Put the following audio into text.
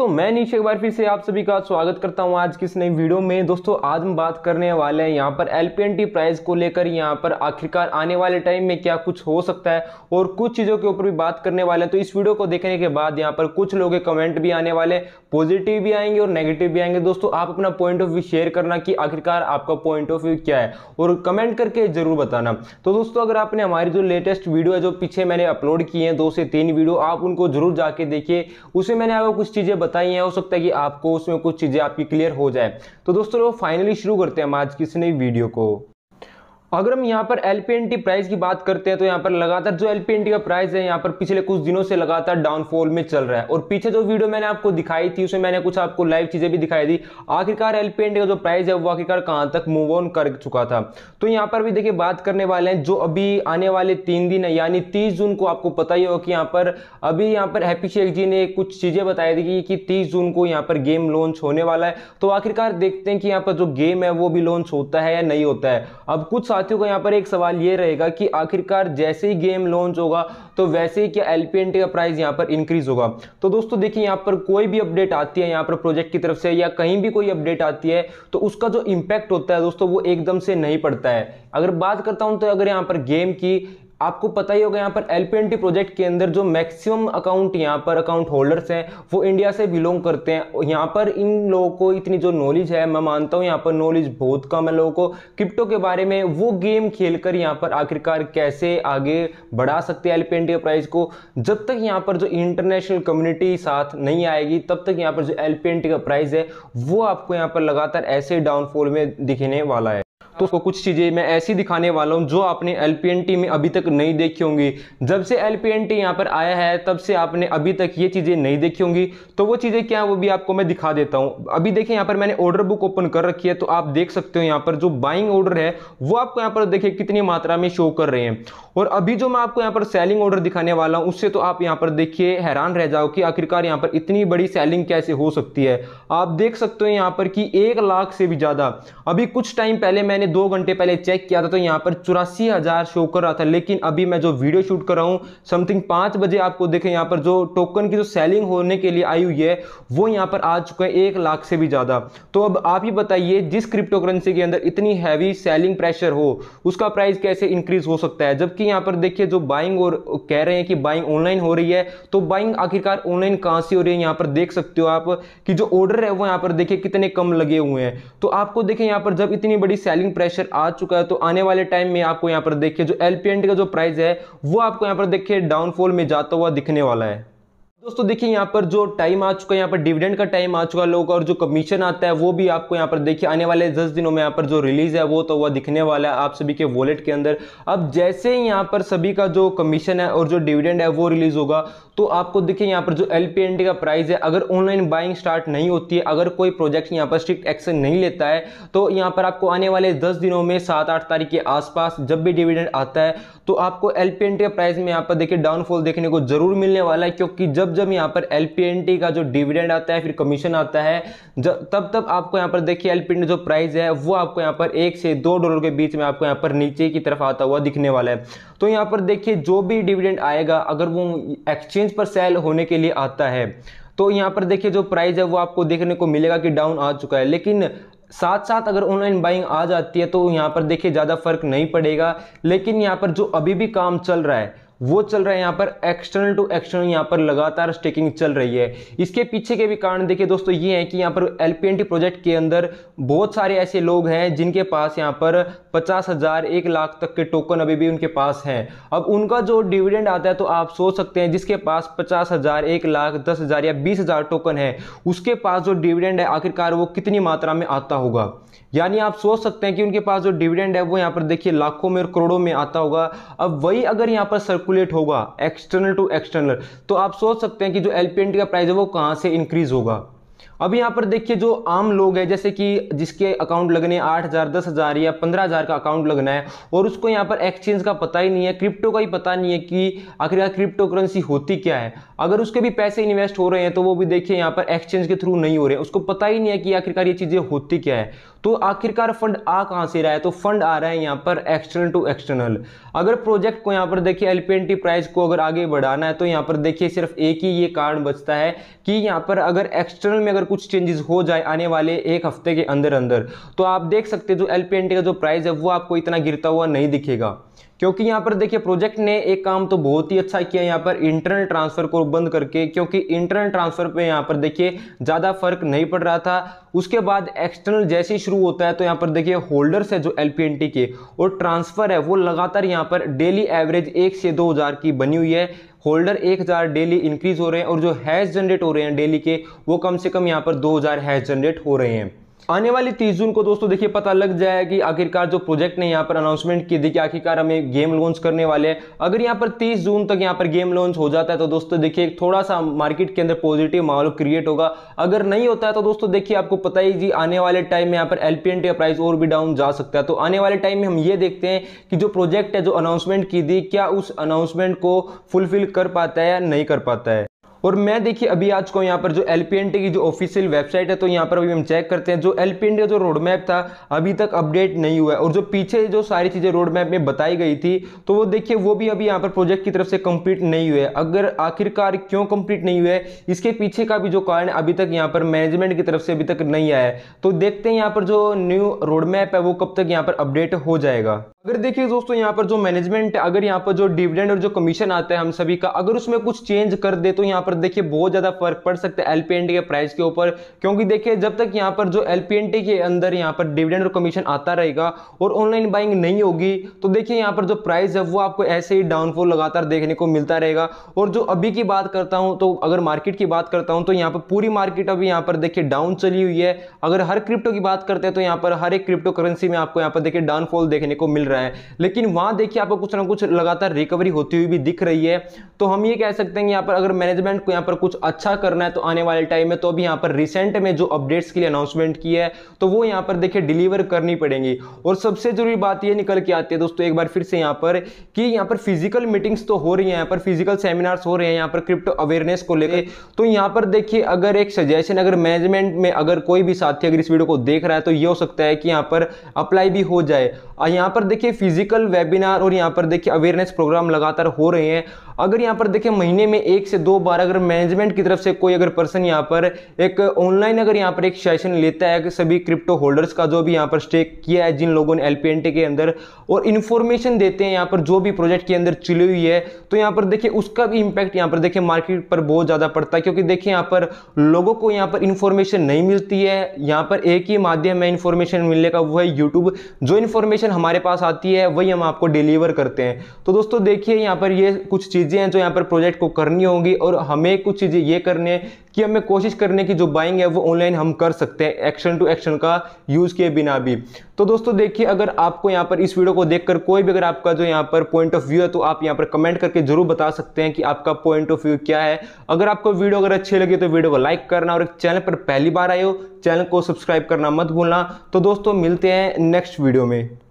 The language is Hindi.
दोस्तों मैं नीचे एक बार फिर से आप सभी का स्वागत करता हूं आज किस नई वीडियो में दोस्तों आज हम बात करने वाले हैं यहां पर एल प्राइस को लेकर यहां पर आखिरकार आने वाले टाइम में क्या कुछ हो सकता है और कुछ चीज़ों के ऊपर भी बात करने वाले हैं तो इस वीडियो को देखने के बाद यहाँ पर कुछ लोग कमेंट भी आने वाले पॉजिटिव भी आएंगे और नेगेटिव भी आएंगे दोस्तों आप अपना पॉइंट ऑफ व्यू शेयर करना कि आखिरकार आपका पॉइंट ऑफ व्यू क्या है और कमेंट करके जरूर बताना तो दोस्तों अगर आपने हमारी जो लेटेस्ट वीडियो है जो पीछे मैंने अपलोड किए हैं दो से तीन वीडियो आप उनको जरूर जाके देखिए उसे मैंने आपको कुछ चीज़ें बताई हैं हो सकता है कि आपको उसमें कुछ चीज़ें आपकी क्लियर हो जाए तो दोस्तों फाइनली शुरू करते हैं हम आज की इस नई वीडियो को अगर हम यहाँ पर एल प्राइस की बात करते हैं तो यहाँ पर लगातार जो एल का प्राइस है यहाँ पर पिछले कुछ दिनों से लगातार डाउनफॉल में चल रहा है और पीछे जो वीडियो मैंने आपको दिखाई थी उसमें मैंने कुछ आपको लाइव चीज़ें भी दिखाई दी आखिरकार एल का जो प्राइस है वो आखिरकार कहाँ तक मूव ऑन कर चुका था तो यहाँ पर भी देखिए बात करने वाले हैं जो अभी आने वाले तीन दिन है यानी तीस जून को आपको पता ही होगा कि यहाँ पर अभी यहाँ पर हैप्पी शेख जी ने कुछ चीज़ें बताई थी कि तीस जून को यहाँ पर गेम लॉन्च होने वाला है तो आखिरकार देखते हैं कि यहाँ पर जो गेम है वो भी लॉन्च होता है या नहीं होता है अब कुछ साथियों का यहाँ पर एक सवाल ये रहेगा कि आखिरकार जैसे ही गेम लॉन्च होगा तो वैसे ही क्या एल का प्राइस यहाँ पर इंक्रीज होगा तो दोस्तों देखिए यहाँ पर कोई भी अपडेट आती है यहाँ पर प्रोजेक्ट की तरफ से या कहीं भी कोई अपडेट आती है तो उसका जो इम्पैक्ट होता है दोस्तों वो एकदम से नहीं पड़ता है अगर बात करता हूँ तो अगर यहाँ पर गेम की आपको पता ही होगा यहाँ पर एल प्रोजेक्ट के अंदर जो मैक्सिमम अकाउंट यहाँ पर अकाउंट होल्डर्स हैं वो इंडिया से बिलोंग करते हैं यहाँ पर इन लोगों को इतनी जो नॉलेज है मैं मानता हूँ यहाँ पर नॉलेज बहुत कम है लोगों को क्रिप्टो के बारे में वो गेम खेल कर यहाँ पर आखिरकार कैसे आगे बढ़ा सकते हैं L P N T price को जब तक यहाँ पर जो इंटरनेशनल कम्युनिटी साथ नहीं आएगी तब तक यहाँ पर जो एल पी एन टी का प्राइस है वो आपको यहाँ पर लगातार ऐसे डाउनफॉल में दिखने वाला है तो उसको कुछ चीज़ें मैं ऐसी दिखाने वाला हूं जो आपने एल में अभी तक नहीं देखी होंगी जब से एल पी यहाँ पर आया है तब से आपने अभी तक ये चीज़ें नहीं देखी होंगी तो वो चीज़ें क्या वो भी आपको मैं दिखा देता हूं अभी देखिए यहाँ पर मैंने ऑर्डर बुक ओपन कर रखी है तो आप देख सकते हो यहाँ पर जो बाइंग ऑर्डर है वो आपको यहाँ पर देखिए कितनी मात्रा में शो कर रहे हैं और अभी जो मैं आपको यहाँ पर सेलिंग ऑर्डर दिखाने वाला हूँ उससे तो आप यहाँ पर देखिए हैरान रह जाओ कि आखिरकार यहाँ पर इतनी बड़ी सेलिंग कैसे हो सकती है आप देख सकते हो यहाँ पर कि एक लाख से भी ज़्यादा अभी कुछ टाइम पहले मैंने दो घंटे पहले चेक किया था तो यहाँ पर चौरासी हज़ार शो कर रहा था लेकिन अभी मैं जो वीडियो शूट कर रहा हूँ समथिंग पाँच बजे आपको देखें यहाँ पर जो टोकन की जो सेलिंग होने के लिए आई हुई है वो यहाँ पर आ चुका है एक लाख से भी ज़्यादा तो अब आप ही बताइए जिस क्रिप्टो करेंसी के अंदर इतनी हैवी सेलिंग प्रेशर हो उसका प्राइस कैसे इंक्रीज हो सकता है जबकि यहाँ पर देखिए जो बाइंग और कह रहे हैं कि बाइंग ऑनलाइन हो रही है तो बाइंग आखिरकार ऑनलाइन कहाँ से हो रही है यहाँ पर देख सकते हो आप कि जो ऑर्डर है वो यहाँ पर देखिए कितने कम लगे हुए हैं तो आपको देखें यहाँ पर जब इतनी बड़ी सेलिंग प्रेशर आ चुका है तो आने वाले टाइम में आपको यहाँ पर देखिए जो एल का जो प्राइस है वो आपको यहाँ पर देखिए डाउनफॉल में जाता हुआ दिखने वाला है दोस्तों देखिए यहाँ पर जो टाइम आ चुका है यहाँ पर डिविडेंड का टाइम आ चुका है लोगों का और जो कमीशन आता है वो भी आपको यहाँ पर देखिए आने वाले दस दिनों में यहाँ पर जो रिलीज है वो तो वह दिखने वाला है आप सभी के वॉलेट के अंदर अब जैसे ही यहाँ पर सभी का जो कमीशन है और जो डिविडेंड है वो रिलीज होगा तो आपको देखिए यहाँ पर जो एल का प्राइस है अगर ऑनलाइन बाइंग स्टार्ट नहीं होती है अगर कोई प्रोजेक्ट यहाँ पर स्ट्रिक्ट एक्शन नहीं लेता है तो यहाँ पर आपको आने वाले दस दिनों में सात आठ तारीख के आसपास जब भी डिविडेंड आता है तो आपको एल प्राइस में यहाँ पर देखिए डाउनफॉल देखने को जरूर मिलने वाला है क्योंकि जब जब यहाँ पर एल का जो डिविडेंड आता है फिर कमीशन आता है तब तब आपको यहाँ पर देखिए एल जो प्राइस है वो आपको यहाँ पर एक से दो डॉलर के बीच में आपको यहाँ पर नीचे की तरफ आता हुआ दिखने वाला है तो यहाँ पर देखिए जो भी डिविडेंड आएगा अगर वो एक्सचेंज पर सेल होने के लिए आता है तो यहाँ पर देखिए जो प्राइस है वो आपको देखने को मिलेगा कि डाउन आ चुका है लेकिन साथ साथ अगर ऑनलाइन बाइंग आ जाती है तो यहाँ पर देखिए ज़्यादा फर्क नहीं पड़ेगा लेकिन यहाँ पर जो अभी भी काम चल रहा है वो चल रहा है यहाँ पर एक्सटर्नल टू एक्सटर्नल यहाँ पर लगातार स्टेकिंग चल रही है इसके पीछे के भी कारण देखिए दोस्तों ये है कि यहाँ पर एल प्रोजेक्ट के अंदर बहुत सारे ऐसे लोग हैं जिनके पास यहाँ पर पचास हज़ार एक लाख तक के टोकन अभी भी उनके पास हैं अब उनका जो डिविडेंड आता है तो आप सोच सकते हैं जिसके पास पचास हज़ार एक लाख दस हज़ार या बीस हज़ार टोकन है उसके पास जो डिविडेंड है आखिरकार वो कितनी मात्रा में आता होगा यानी आप सोच सकते हैं कि उनके पास जो डिविडेंड है वो यहाँ पर देखिए लाखों में और करोड़ों में आता होगा अब वही अगर यहाँ पर सर्कुल कैलकुलेट होगा एक्सटर्नल टू एक्सटर्नल तो आप सोच सकते हैं कि जो एल का प्राइस है वो कहाँ से इंक्रीज होगा अब यहाँ पर देखिए जो आम लोग हैं जैसे कि जिसके अकाउंट लगने आठ हज़ार दस हज़ार या पंद्रह हज़ार का अकाउंट लगना है और उसको यहाँ पर एक्सचेंज का पता ही नहीं है क्रिप्टो का ही पता नहीं है कि आखिरकार क्रिप्टो करेंसी होती क्या है अगर उसके भी पैसे इन्वेस्ट हो रहे हैं तो वो भी देखिए यहाँ पर एक्सचेंज के थ्रू नहीं हो रहे हैं उसको पता ही नहीं है कि आखिरकार ये चीज़ें होती क्या है तो आखिरकार फंड आ कहाँ से रहा है तो फंड आ रहा है यहाँ पर एक्सटर्नल टू एक्सटर्नल अगर प्रोजेक्ट को यहाँ पर देखिए एल प्राइस को अगर आगे बढ़ाना है तो यहाँ पर देखिए सिर्फ एक ही ये कारण बचता है कि यहाँ पर अगर एक्सटर्नल में अगर कुछ चेंजेस हो जाए आने वाले एक हफ्ते के अंदर अंदर तो आप देख सकते जो एल का जो प्राइस है वो आपको इतना गिरता हुआ नहीं दिखेगा क्योंकि यहाँ पर देखिए प्रोजेक्ट ने एक काम तो बहुत ही अच्छा किया यहाँ पर इंटरनल ट्रांसफर को बंद करके क्योंकि इंटरनल ट्रांसफर पे यहाँ पर देखिए ज़्यादा फर्क नहीं पड़ रहा था उसके बाद एक्सटर्नल जैसे ही शुरू होता है तो यहाँ पर देखिए होल्डर्स है जो एल के और ट्रांसफर है वो लगातार यहाँ पर डेली एवरेज एक से दो की बनी हुई है होल्डर एक हज़ार डेली इंक्रीज हो रहे हैं और जो हैश जनरेट हो रहे हैं डेली के वो कम से कम यहाँ पर दो हज़ार हैश जनरेट हो रहे हैं आने वाली तीस जून को दोस्तों देखिए पता लग जाएगा कि आखिरकार जो प्रोजेक्ट ने यहाँ पर अनाउंसमेंट की थी कि आखिरकार हमें गेम लॉन्च करने वाले हैं अगर यहाँ पर तीस जून तक यहाँ पर गेम लॉन्च हो जाता है तो दोस्तों देखिए थोड़ा सा मार्केट के अंदर पॉजिटिव माहौल क्रिएट होगा अगर नहीं होता है तो दोस्तों देखिए आपको पता ही जी आने वाले टाइम में यहाँ पर एल का प्राइस और भी डाउन जा सकता है तो आने वाले टाइम में हम ये देखते हैं कि जो प्रोजेक्ट है जो अनाउंसमेंट की थी क्या उस अनाउंसमेंट को फुलफिल कर पाता है या नहीं कर पाता है और मैं देखिए अभी आज को यहाँ पर जो एल की जो ऑफिशियल वेबसाइट है तो यहाँ पर अभी हम चेक करते हैं जो एल का जो रोड मैप था अभी तक अपडेट नहीं हुआ है और जो पीछे जो सारी चीज़ें रोड मैप में बताई गई थी तो वो देखिए वो भी अभी यहाँ पर प्रोजेक्ट की तरफ से कंप्लीट नहीं हुए अगर आखिरकार क्यों कंप्लीट नहीं हुए इसके पीछे का भी जो कारण अभी तक यहाँ पर मैनेजमेंट की तरफ से अभी तक नहीं आया है तो देखते हैं यहाँ पर जो न्यू रोड मैप है वो कब तक यहाँ पर अपडेट हो जाएगा अगर देखिए दोस्तों यहाँ पर जो मैनेजमेंट अगर यहाँ पर जो डिविडेंड और जो कमीशन आता है हम सभी का अगर उसमें कुछ चेंज कर दे तो यहाँ पर देखिए बहुत ज़्यादा फर्क पड़ सकता है एल के प्राइस के ऊपर क्योंकि देखिए जब तक यहाँ पर जो एल के अंदर यहाँ पर डिविडेंड और कमीशन आता रहेगा और ऑनलाइन बाइंग नहीं होगी तो देखिए यहाँ पर जो प्राइस है वो आपको ऐसे ही डाउनफॉल लगातार देखने को मिलता रहेगा और जो अभी की बात करता हूँ तो अगर मार्केट की बात करता हूँ तो यहाँ पर पूरी मार्केट अभी यहाँ पर देखिए डाउन चली हुई है अगर हर क्रिप्टो की बात करते हैं तो यहाँ पर हर एक क्रिप्टो करेंसी में आपको यहाँ पर देखिए डाउनफॉल देखने को मिल रहा है लेकिन वहां देखिए आपको कुछ ना कुछ लगातार रिकवरी होती हुई भी दिख रही है तो हम ये कह सकते हैं यहाँ पर अगर मैनेजमेंट को यहाँ पर कुछ अच्छा करना है तो आने वाले टाइम में तो अभी यहाँ पर रिसेंट में जो अपडेट्स के लिए अनाउंसमेंट की है तो वो यहाँ पर देखिए डिलीवर करनी पड़ेगी और सबसे जरूरी बात ये निकल के आती है दोस्तों एक बार फिर से यहाँ पर कि यहाँ पर फिजिकल मीटिंग्स तो हो रही हैं यहाँ पर फिजिकल सेमिनार्स हो रहे हैं यहाँ पर क्रिप्टो अवेयरनेस को लेकर तो यहाँ पर देखिए अगर एक सजेशन अगर मैनेजमेंट में अगर कोई भी साथी अगर इस वीडियो को देख रहा है तो ये हो सकता है कि यहाँ पर अप्लाई भी हो जाए यहाँ पर देखिए देखिए फिजिकल वेबिनार और यहाँ पर देखिए अवेयरनेस प्रोग्राम लगातार हो रहे हैं अगर यहाँ पर देखिए महीने में एक से दो बार अगर मैनेजमेंट की तरफ से कोई अगर पर्सन यहाँ पर एक ऑनलाइन अगर यहाँ पर एक सेशन लेता है सभी क्रिप्टो होल्डर्स का जो भी यहाँ पर स्टेक किया है जिन लोगों ने एल के अंदर और इन्फॉर्मेशन देते हैं यहाँ पर जो भी प्रोजेक्ट के अंदर चली हुई है तो यहाँ पर देखिए उसका भी इम्पैक्ट यहाँ पर देखिए मार्केट पर बहुत ज़्यादा पड़ता है क्योंकि देखिए यहाँ पर लोगों को यहाँ पर इन्फॉर्मेशन नहीं मिलती है यहाँ पर एक ही माध्यम है इन्फॉर्मेशन मिलने का वो है यूट्यूब जो इन्फॉर्मेशन हमारे पास आती है वही हम आपको डिलीवर करते हैं तो दोस्तों देखिए यहाँ पर ये कुछ चीज़ें हैं जो यहाँ पर प्रोजेक्ट को करनी होगी और हमें कुछ चीज़ें ये करनी है कि हमें कोशिश करने की जो बाइंग है वो ऑनलाइन हम कर सकते हैं एक्शन टू एक्शन का यूज़ किए बिना भी तो दोस्तों देखिए अगर आपको यहाँ पर इस वीडियो को देखकर कोई भी अगर आपका जो यहाँ पर पॉइंट ऑफ व्यू है तो आप यहाँ पर कमेंट करके जरूर बता सकते हैं कि आपका पॉइंट ऑफ व्यू क्या है अगर आपको वीडियो अगर अच्छी लगी तो वीडियो को लाइक करना और चैनल पर पहली बार आए हो चैनल को सब्सक्राइब करना मत भूलना तो दोस्तों मिलते हैं नेक्स्ट वीडियो में